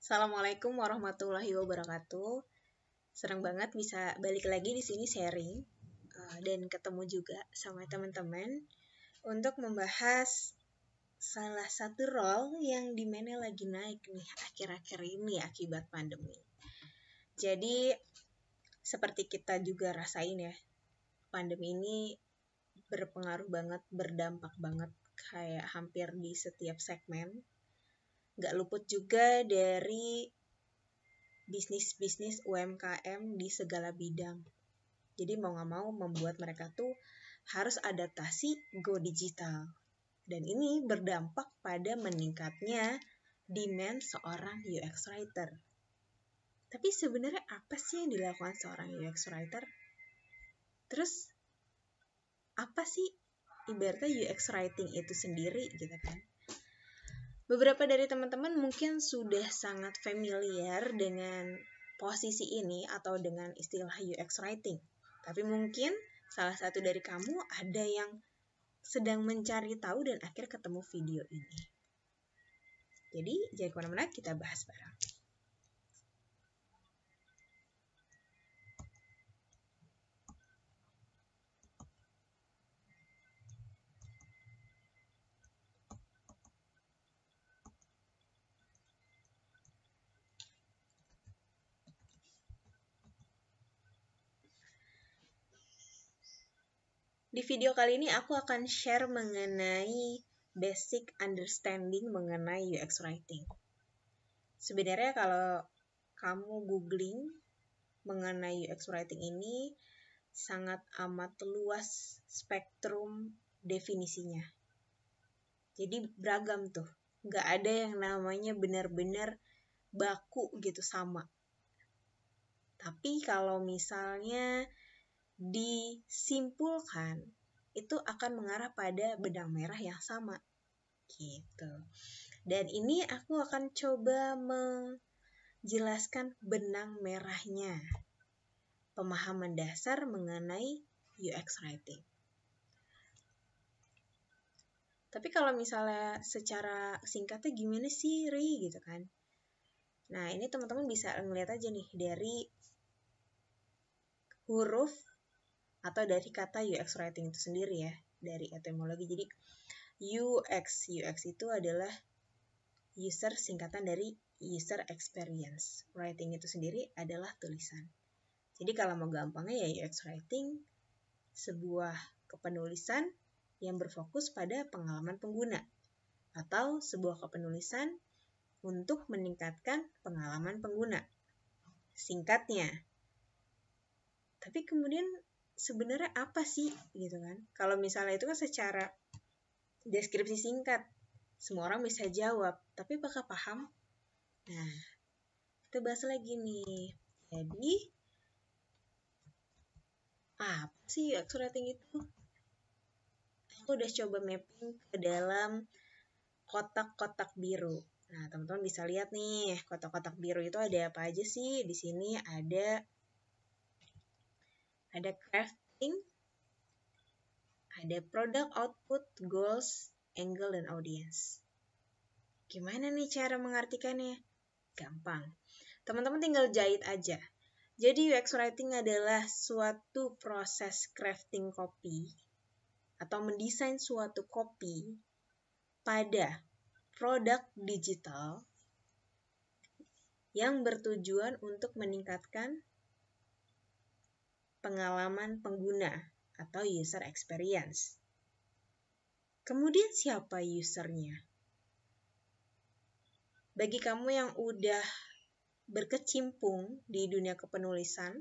Assalamualaikum warahmatullahi wabarakatuh. Senang banget bisa balik lagi di sini sharing eh, dan ketemu juga sama teman-teman untuk membahas salah satu role yang dimana lagi naik nih akhir-akhir ini akibat pandemi. Jadi seperti kita juga rasain ya, pandemi ini berpengaruh banget, berdampak banget kayak hampir di setiap segmen nggak luput juga dari bisnis-bisnis UMKM di segala bidang. Jadi mau nggak mau membuat mereka tuh harus adaptasi go digital. Dan ini berdampak pada meningkatnya demand seorang UX writer. Tapi sebenarnya apa sih yang dilakukan seorang UX writer? Terus apa sih ibaratnya UX writing itu sendiri gitu kan? Beberapa dari teman-teman mungkin sudah sangat familiar dengan posisi ini atau dengan istilah UX writing. Tapi mungkin salah satu dari kamu ada yang sedang mencari tahu dan akhir ketemu video ini. Jadi, jangan kemana-mana, kita bahas bareng. Di video kali ini aku akan share mengenai basic understanding mengenai UX writing. Sebenarnya kalau kamu googling mengenai UX writing ini sangat amat luas spektrum definisinya. Jadi beragam tuh, nggak ada yang namanya benar-benar baku gitu sama. Tapi kalau misalnya disimpulkan itu akan mengarah pada benang merah yang sama gitu. Dan ini aku akan coba menjelaskan benang merahnya. Pemahaman dasar mengenai UX writing. Tapi kalau misalnya secara singkatnya gimana sih Ri gitu kan. Nah, ini teman-teman bisa ngeliat aja nih dari huruf atau dari kata UX writing itu sendiri ya dari etimologi. Jadi UX UX itu adalah user singkatan dari user experience. Writing itu sendiri adalah tulisan. Jadi kalau mau gampangnya ya UX writing sebuah kepenulisan yang berfokus pada pengalaman pengguna atau sebuah kepenulisan untuk meningkatkan pengalaman pengguna. Singkatnya. Tapi kemudian sebenarnya apa sih gitu kan kalau misalnya itu kan secara deskripsi singkat semua orang bisa jawab tapi apakah paham nah kita bahas lagi nih jadi apa sih UX rating itu aku udah coba mapping ke dalam kotak-kotak biru Nah, teman-teman bisa lihat nih, kotak-kotak biru itu ada apa aja sih? Di sini ada ada crafting, ada product output, goals, angle, dan audience. Gimana nih cara mengartikannya? Gampang. Teman-teman tinggal jahit aja. Jadi UX writing adalah suatu proses crafting copy atau mendesain suatu copy pada produk digital yang bertujuan untuk meningkatkan pengalaman pengguna atau user experience. Kemudian siapa usernya? Bagi kamu yang udah berkecimpung di dunia kepenulisan,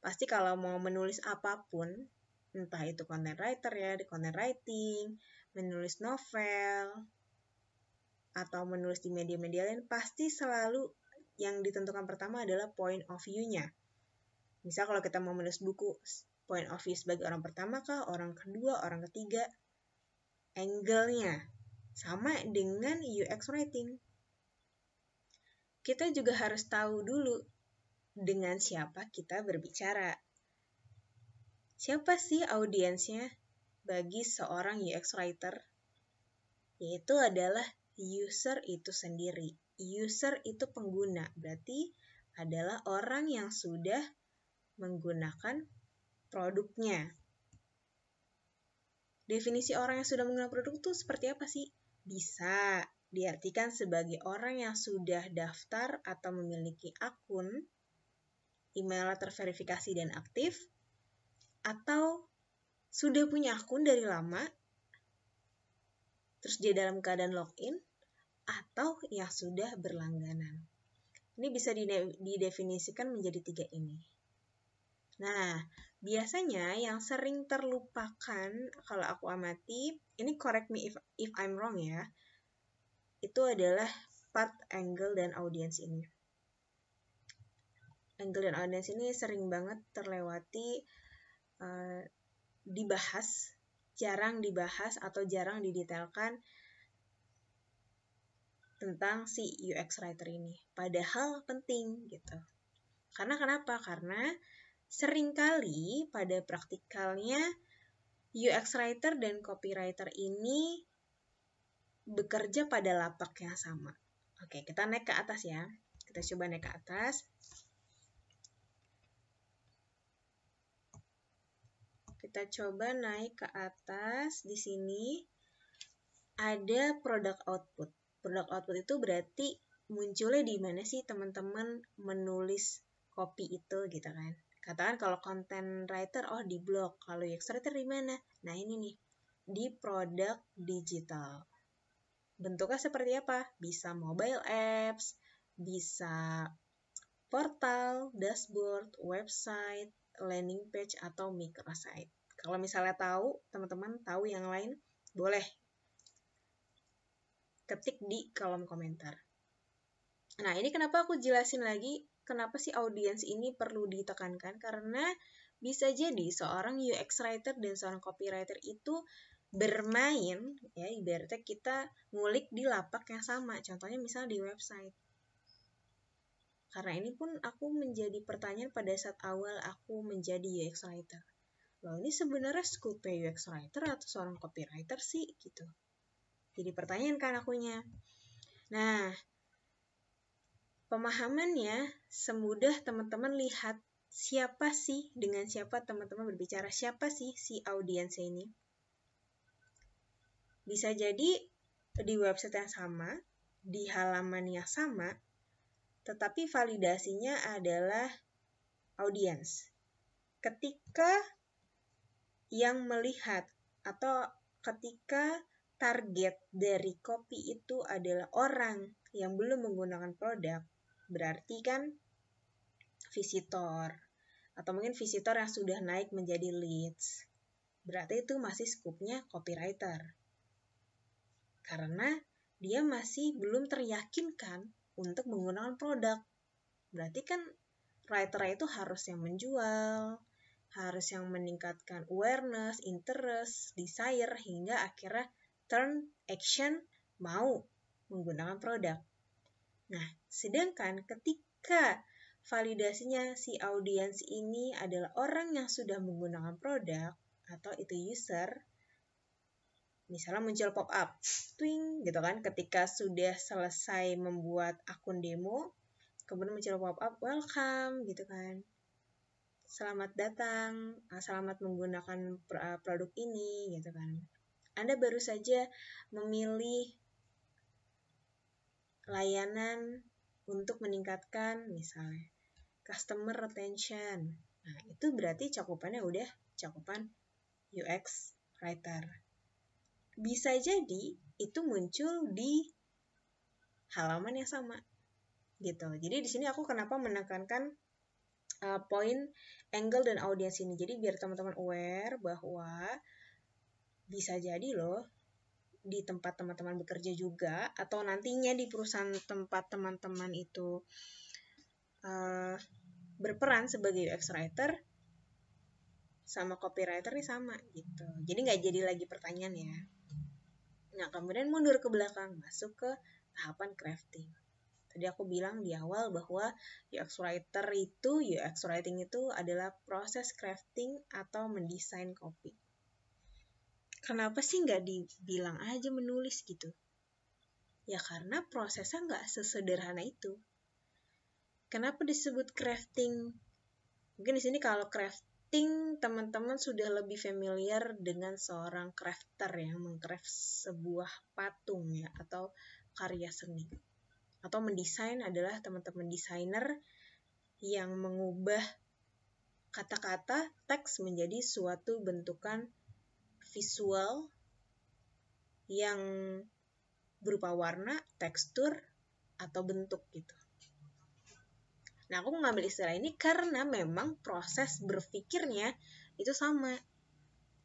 pasti kalau mau menulis apapun, entah itu content writer ya, di content writing, menulis novel, atau menulis di media-media lain, pasti selalu yang ditentukan pertama adalah point of view-nya. Misal kalau kita mau menulis buku, point of view sebagai orang pertama kah, orang kedua, orang ketiga, angle-nya. Sama dengan UX writing. Kita juga harus tahu dulu dengan siapa kita berbicara. Siapa sih audiensnya bagi seorang UX writer? Yaitu adalah user itu sendiri. User itu pengguna, berarti adalah orang yang sudah menggunakan produknya. Definisi orang yang sudah menggunakan produk itu seperti apa sih? Bisa diartikan sebagai orang yang sudah daftar atau memiliki akun, email terverifikasi dan aktif, atau sudah punya akun dari lama, terus dia dalam keadaan login, atau yang sudah berlangganan. Ini bisa didefinisikan menjadi tiga ini. Nah, biasanya yang sering terlupakan kalau aku amati, ini correct me if, if I'm wrong ya, itu adalah part angle dan audience ini. Angle dan audience ini sering banget terlewati uh, dibahas, jarang dibahas atau jarang didetailkan tentang si UX writer ini. Padahal penting gitu. Karena kenapa? Karena Seringkali pada praktikalnya UX writer dan copywriter ini bekerja pada lapak yang sama. Oke, kita naik ke atas ya. Kita coba naik ke atas. Kita coba naik ke atas di sini. Ada product output. Product output itu berarti munculnya di mana sih teman-teman menulis copy itu gitu kan. Katakan kalau content writer, oh di blog. Kalau UX writer di mana? Nah ini nih, di produk digital. Bentuknya seperti apa? Bisa mobile apps, bisa portal, dashboard, website, landing page, atau microsite. Kalau misalnya tahu, teman-teman tahu yang lain, boleh ketik di kolom komentar. Nah, ini kenapa aku jelasin lagi kenapa sih audiens ini perlu ditekankan? Karena bisa jadi seorang UX writer dan seorang copywriter itu bermain, ya ibaratnya kita ngulik di lapak yang sama. Contohnya misalnya di website. Karena ini pun aku menjadi pertanyaan pada saat awal aku menjadi UX writer. Loh ini sebenarnya scope UX writer atau seorang copywriter sih gitu. Jadi pertanyaan kan akunya. Nah, Pemahamannya semudah teman-teman lihat siapa sih dengan siapa teman-teman berbicara, siapa sih si audiensnya ini. Bisa jadi di website yang sama, di halaman yang sama, tetapi validasinya adalah audiens. Ketika yang melihat atau ketika target dari kopi itu adalah orang yang belum menggunakan produk, berarti kan visitor atau mungkin visitor yang sudah naik menjadi leads. Berarti itu masih skupnya copywriter. Karena dia masih belum teryakinkan untuk menggunakan produk. Berarti kan writer itu harus yang menjual, harus yang meningkatkan awareness, interest, desire hingga akhirnya turn action mau menggunakan produk. Nah, sedangkan ketika validasinya si audiens ini adalah orang yang sudah menggunakan produk atau itu user, misalnya muncul pop-up, twing gitu kan, ketika sudah selesai membuat akun demo, kemudian muncul pop-up, welcome gitu kan, selamat datang, ah, selamat menggunakan ah, produk ini gitu kan. Anda baru saja memilih layanan untuk meningkatkan misalnya customer retention. Nah, itu berarti cakupannya udah cakupan UX writer. Bisa jadi itu muncul di halaman yang sama. Gitu. Jadi di sini aku kenapa menekankan uh, poin angle dan audiens ini. Jadi biar teman-teman aware bahwa bisa jadi loh di tempat teman-teman bekerja juga atau nantinya di perusahaan tempat teman-teman itu uh, berperan sebagai UX writer sama copywriter nih sama gitu. Jadi nggak jadi lagi pertanyaan ya. Nah kemudian mundur ke belakang masuk ke tahapan crafting. Tadi aku bilang di awal bahwa UX writer itu UX writing itu adalah proses crafting atau mendesain copy kenapa sih nggak dibilang aja menulis gitu? Ya karena prosesnya nggak sesederhana itu. Kenapa disebut crafting? Mungkin di sini kalau crafting teman-teman sudah lebih familiar dengan seorang crafter yang mengcraft sebuah patung ya atau karya seni. Atau mendesain adalah teman-teman desainer yang mengubah kata-kata teks menjadi suatu bentukan visual yang berupa warna, tekstur, atau bentuk gitu. Nah, aku mengambil istilah ini karena memang proses berpikirnya itu sama.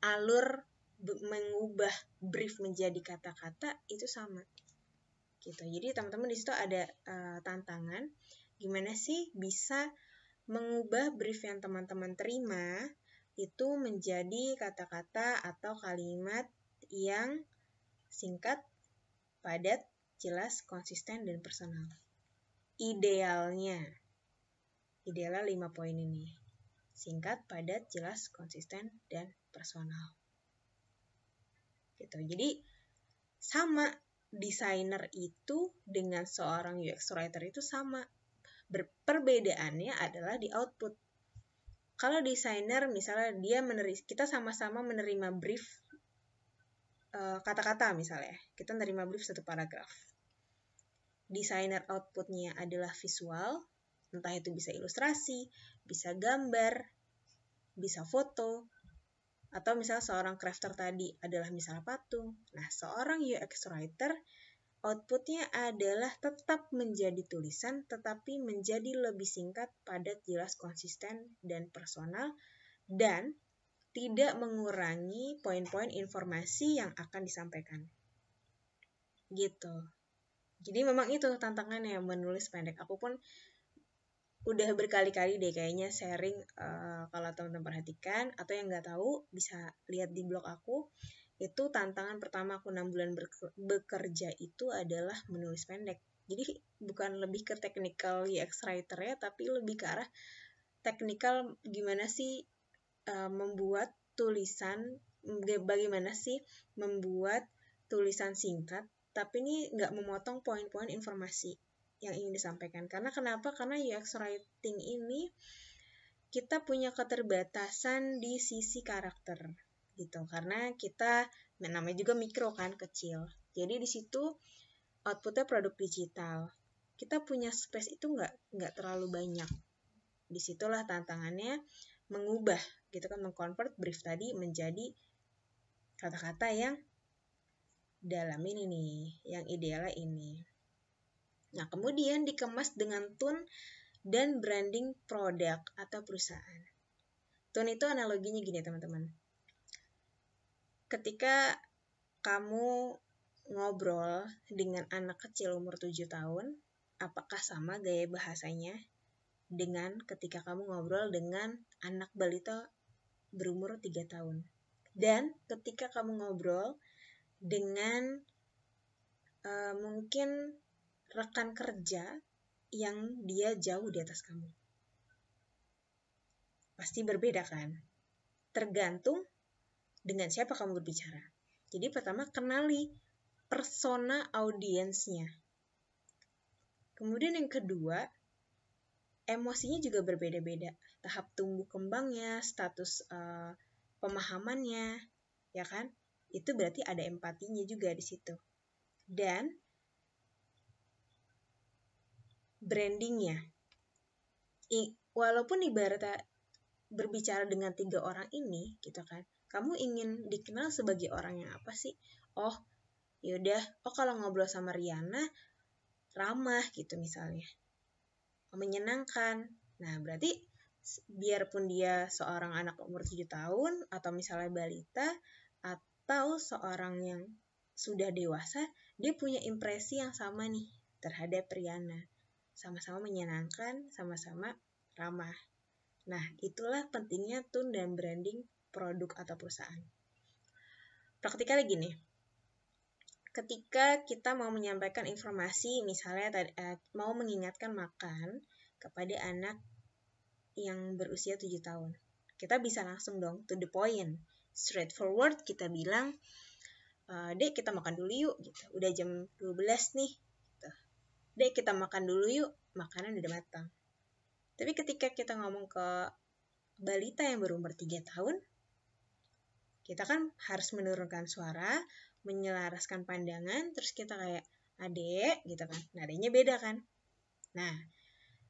Alur mengubah brief menjadi kata-kata itu sama. Gitu. Jadi teman-teman di situ ada uh, tantangan gimana sih bisa mengubah brief yang teman-teman terima itu menjadi kata-kata atau kalimat yang singkat, padat, jelas, konsisten, dan personal. Idealnya, idealnya lima poin ini. Singkat, padat, jelas, konsisten, dan personal. Gitu. Jadi, sama desainer itu dengan seorang UX writer itu sama. perbedaannya adalah di output kalau desainer misalnya dia menerima kita sama-sama menerima brief eh, kata-kata uh, misalnya kita menerima brief satu paragraf desainer outputnya adalah visual entah itu bisa ilustrasi bisa gambar bisa foto atau misalnya seorang crafter tadi adalah misalnya patung nah seorang UX writer Outputnya adalah tetap menjadi tulisan, tetapi menjadi lebih singkat, padat, jelas, konsisten, dan personal, dan tidak mengurangi poin-poin informasi yang akan disampaikan. Gitu. Jadi memang itu tantangan yang menulis pendek. Aku pun udah berkali-kali deh kayaknya sharing uh, kalau teman-teman perhatikan atau yang nggak tahu bisa lihat di blog aku itu tantangan pertama aku 6 bulan bekerja itu adalah menulis pendek. Jadi bukan lebih ke technical UX writer ya, tapi lebih ke arah technical gimana sih uh, membuat tulisan, bagaimana sih membuat tulisan singkat, tapi ini nggak memotong poin-poin informasi yang ingin disampaikan. Karena kenapa? Karena UX writing ini kita punya keterbatasan di sisi karakter gitu karena kita namanya juga mikro kan kecil jadi di situ outputnya produk digital kita punya space itu nggak nggak terlalu banyak disitulah tantangannya mengubah gitu kan mengkonvert brief tadi menjadi kata-kata yang dalam ini nih yang idealnya ini nah kemudian dikemas dengan tone dan branding produk atau perusahaan tone itu analoginya gini teman-teman ketika kamu ngobrol dengan anak kecil umur 7 tahun, apakah sama gaya bahasanya dengan ketika kamu ngobrol dengan anak balita berumur 3 tahun? Dan ketika kamu ngobrol dengan uh, mungkin rekan kerja yang dia jauh di atas kamu. Pasti berbeda kan? Tergantung dengan siapa kamu berbicara. Jadi pertama kenali persona audiensnya. Kemudian yang kedua, emosinya juga berbeda-beda. Tahap tumbuh kembangnya, status uh, pemahamannya, ya kan? Itu berarti ada empatinya juga di situ. Dan brandingnya. walaupun ibaratnya berbicara dengan tiga orang ini, gitu kan, kamu ingin dikenal sebagai orang yang apa sih? Oh, yaudah. Oh, kalau ngobrol sama Riana, ramah gitu misalnya. Menyenangkan. Nah, berarti biarpun dia seorang anak umur 7 tahun, atau misalnya balita, atau seorang yang sudah dewasa, dia punya impresi yang sama nih terhadap Riana. Sama-sama menyenangkan, sama-sama ramah. Nah, itulah pentingnya tone dan branding produk atau perusahaan. Praktiknya gini, ketika kita mau menyampaikan informasi, misalnya tadi, eh, mau mengingatkan makan kepada anak yang berusia 7 tahun. Kita bisa langsung dong to the point, straightforward kita bilang, e, "Dek, kita makan dulu yuk." gitu. Udah jam 12 nih. Gitu. "Dek, kita makan dulu yuk, makanan udah matang." Tapi ketika kita ngomong ke balita yang berumur 3 tahun, kita kan harus menurunkan suara, menyelaraskan pandangan, terus kita kayak adek gitu kan. Nadanya beda kan. Nah,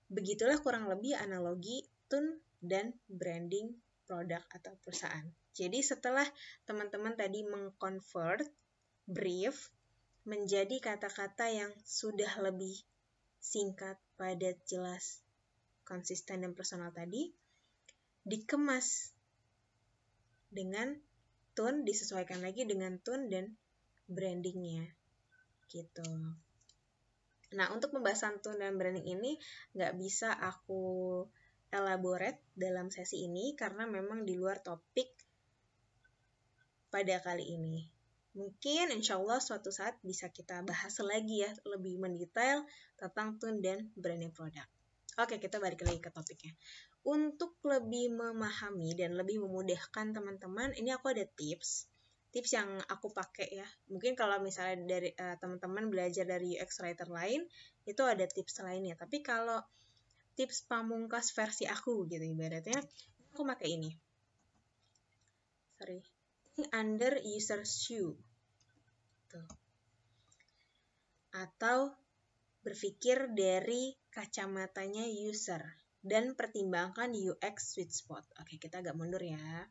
begitulah kurang lebih analogi tune dan branding produk atau perusahaan. Jadi setelah teman-teman tadi mengconvert brief menjadi kata-kata yang sudah lebih singkat, padat, jelas, konsisten dan personal tadi dikemas dengan tone disesuaikan lagi dengan tone dan brandingnya gitu. Nah untuk pembahasan tone dan branding ini nggak bisa aku elaborate dalam sesi ini karena memang di luar topik pada kali ini. Mungkin insya Allah suatu saat bisa kita bahas lagi ya lebih mendetail tentang tune dan branding produk. Oke, kita balik lagi ke topiknya. Untuk lebih memahami dan lebih memudahkan teman-teman, ini aku ada tips. Tips yang aku pakai ya. Mungkin kalau misalnya dari uh, teman-teman belajar dari UX writer lain, itu ada tips lainnya. Tapi kalau tips pamungkas versi aku gitu ibaratnya, aku pakai ini. Sorry. Under user shoe. Tuh. Atau berpikir dari kacamatanya user dan pertimbangkan UX sweet spot. Oke, kita agak mundur ya.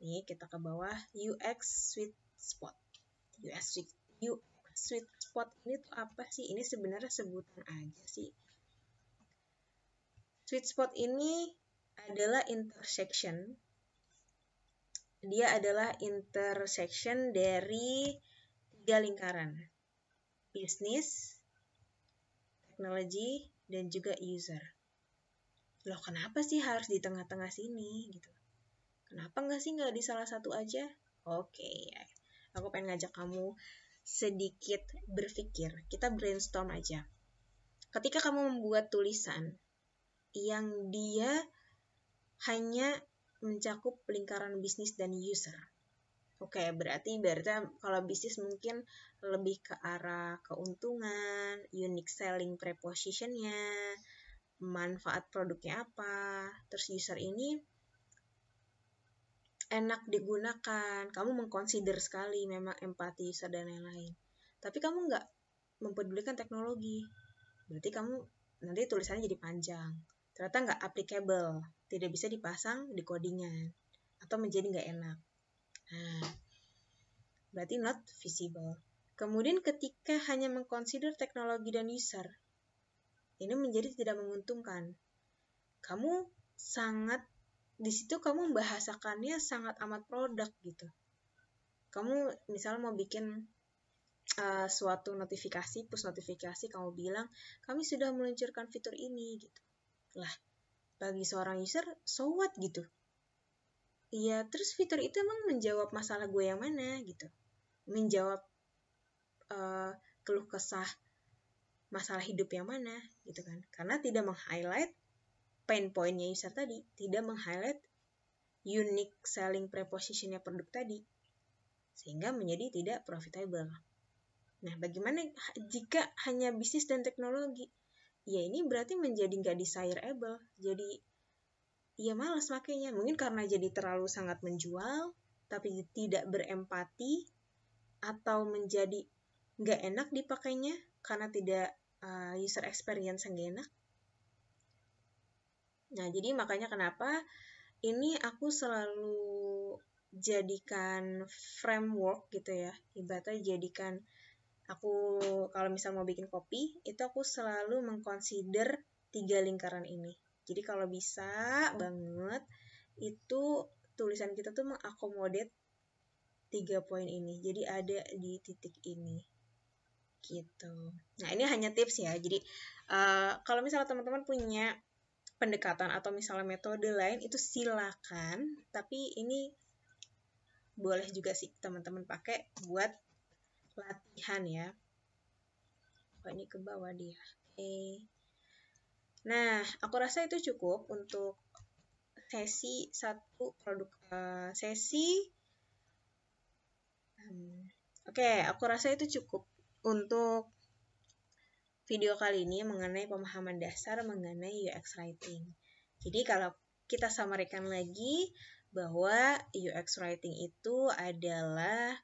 Nih, kita ke bawah UX sweet spot. UX sweet UX sweet spot ini tuh apa sih? Ini sebenarnya sebutan aja sih. Sweet spot ini adalah intersection. Dia adalah intersection dari tiga lingkaran. Bisnis, Teknologi dan juga user. Loh kenapa sih harus di tengah-tengah sini gitu? Kenapa nggak sih nggak di salah satu aja? Oke, okay, ya. aku pengen ngajak kamu sedikit berpikir. Kita brainstorm aja. Ketika kamu membuat tulisan yang dia hanya mencakup lingkaran bisnis dan user. Oke, okay, berarti berarti kalau bisnis mungkin lebih ke arah keuntungan, unique selling prepositionnya, manfaat produknya apa, terus user ini enak digunakan, kamu mengconsider sekali memang empati user dan lain-lain. Tapi kamu nggak mempedulikan teknologi, berarti kamu nanti tulisannya jadi panjang. Ternyata nggak applicable, tidak bisa dipasang di codingnya, atau menjadi nggak enak. Nah, berarti not visible. Kemudian ketika hanya mengkonsider teknologi dan user, ini menjadi tidak menguntungkan. Kamu sangat di situ kamu membahasakannya sangat amat produk gitu. Kamu misalnya mau bikin uh, suatu notifikasi, push notifikasi, kamu bilang kami sudah meluncurkan fitur ini gitu. Lah, bagi seorang user, so what gitu. Iya, terus fitur itu emang menjawab masalah gue yang mana gitu. Menjawab uh, keluh kesah masalah hidup yang mana gitu kan karena tidak meng-highlight pain pointnya user tadi tidak meng-highlight unique selling prepositionnya produk tadi sehingga menjadi tidak profitable nah bagaimana jika hanya bisnis dan teknologi ya ini berarti menjadi nggak desirable jadi ya malas makanya mungkin karena jadi terlalu sangat menjual tapi tidak berempati atau menjadi nggak enak dipakainya karena tidak uh, user experience yang enak. Nah, jadi makanya kenapa ini aku selalu jadikan framework gitu ya. Ibaratnya jadikan aku kalau misal mau bikin kopi, itu aku selalu mengconsider tiga lingkaran ini. Jadi kalau bisa banget itu tulisan kita tuh mengakomodate tiga poin ini. Jadi ada di titik ini gitu. Nah ini hanya tips ya. Jadi uh, kalau misalnya teman-teman punya pendekatan atau misalnya metode lain itu silakan. Tapi ini boleh juga sih teman-teman pakai buat latihan ya. Oh, ini ke bawah dia. Oke. Eh. Nah, aku rasa itu cukup untuk sesi satu produk uh, sesi. Hmm, oke, okay, aku rasa itu cukup untuk video kali ini mengenai pemahaman dasar mengenai UX writing. Jadi kalau kita samarkan lagi bahwa UX writing itu adalah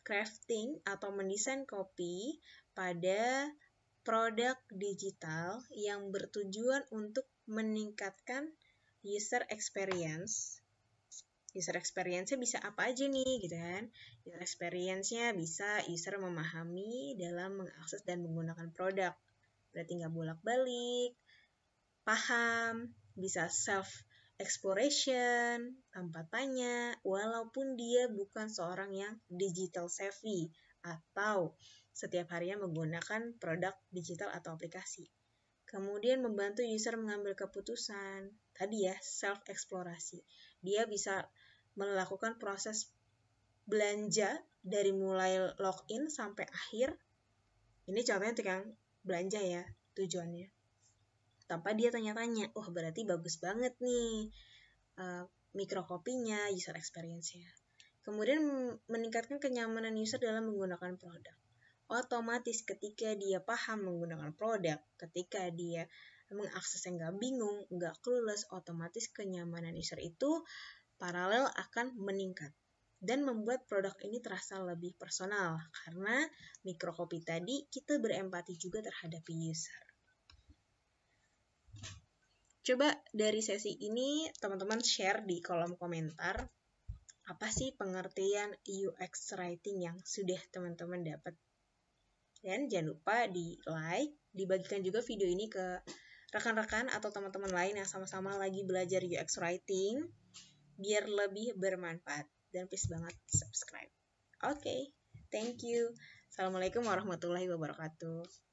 crafting atau mendesain copy pada produk digital yang bertujuan untuk meningkatkan user experience user experience-nya bisa apa aja nih gitu kan. User experience-nya bisa user memahami dalam mengakses dan menggunakan produk. Berarti nggak bolak-balik, paham, bisa self exploration, tanpa tanya, walaupun dia bukan seorang yang digital savvy atau setiap harinya menggunakan produk digital atau aplikasi. Kemudian membantu user mengambil keputusan, tadi ya, self-eksplorasi. Dia bisa melakukan proses belanja dari mulai login sampai akhir. Ini contohnya yang belanja ya tujuannya. Tanpa dia tanya-tanya, wah oh, berarti bagus banget nih uh, mikrokopinya, user experience-nya. Kemudian meningkatkan kenyamanan user dalam menggunakan produk. Otomatis ketika dia paham menggunakan produk, ketika dia mengakses yang nggak bingung, nggak clueless, otomatis kenyamanan user itu paralel akan meningkat dan membuat produk ini terasa lebih personal karena mikrokopi tadi kita berempati juga terhadap user. Coba dari sesi ini teman-teman share di kolom komentar apa sih pengertian UX writing yang sudah teman-teman dapat. Dan jangan lupa di like, dibagikan juga video ini ke rekan-rekan atau teman-teman lain yang sama-sama lagi belajar UX writing biar lebih bermanfaat. Dan please banget subscribe. Oke, okay, thank you. Assalamualaikum warahmatullahi wabarakatuh.